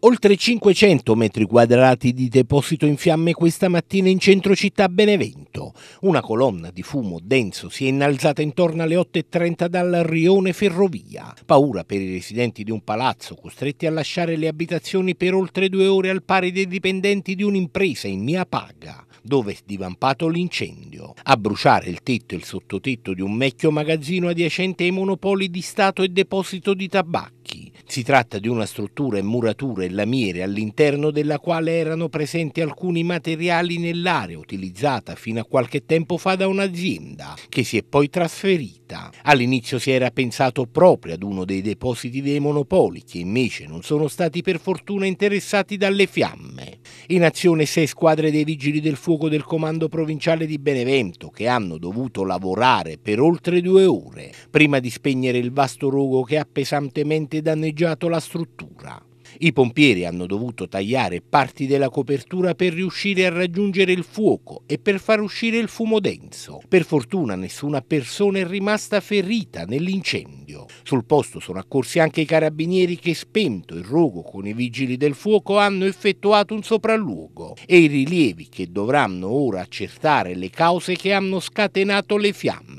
Oltre 500 metri quadrati di deposito in fiamme questa mattina in centro città Benevento. Una colonna di fumo denso si è innalzata intorno alle 8.30 dal rione Ferrovia. Paura per i residenti di un palazzo costretti a lasciare le abitazioni per oltre due ore al pari dei dipendenti di un'impresa in Mia Paga, dove è divampato l'incendio. A bruciare il tetto e il sottotetto di un vecchio magazzino adiacente ai monopoli di Stato e deposito di tabacchi. Si tratta di una struttura in murature e lamiere all'interno della quale erano presenti alcuni materiali nell'area utilizzata fino a qualche tempo fa da un'azienda che si è poi trasferita. All'inizio si era pensato proprio ad uno dei depositi dei monopoli che invece non sono stati per fortuna interessati dalle fiamme. In azione sei squadre dei vigili del fuoco del comando provinciale di Benevento che hanno dovuto lavorare per oltre due ore prima di spegnere il vasto rogo che ha pesantemente danneggiato la struttura. I pompieri hanno dovuto tagliare parti della copertura per riuscire a raggiungere il fuoco e per far uscire il fumo denso. Per fortuna nessuna persona è rimasta ferita nell'incendio. Sul posto sono accorsi anche i carabinieri che spento il rogo con i vigili del fuoco hanno effettuato un sopralluogo e i rilievi che dovranno ora accertare le cause che hanno scatenato le fiamme.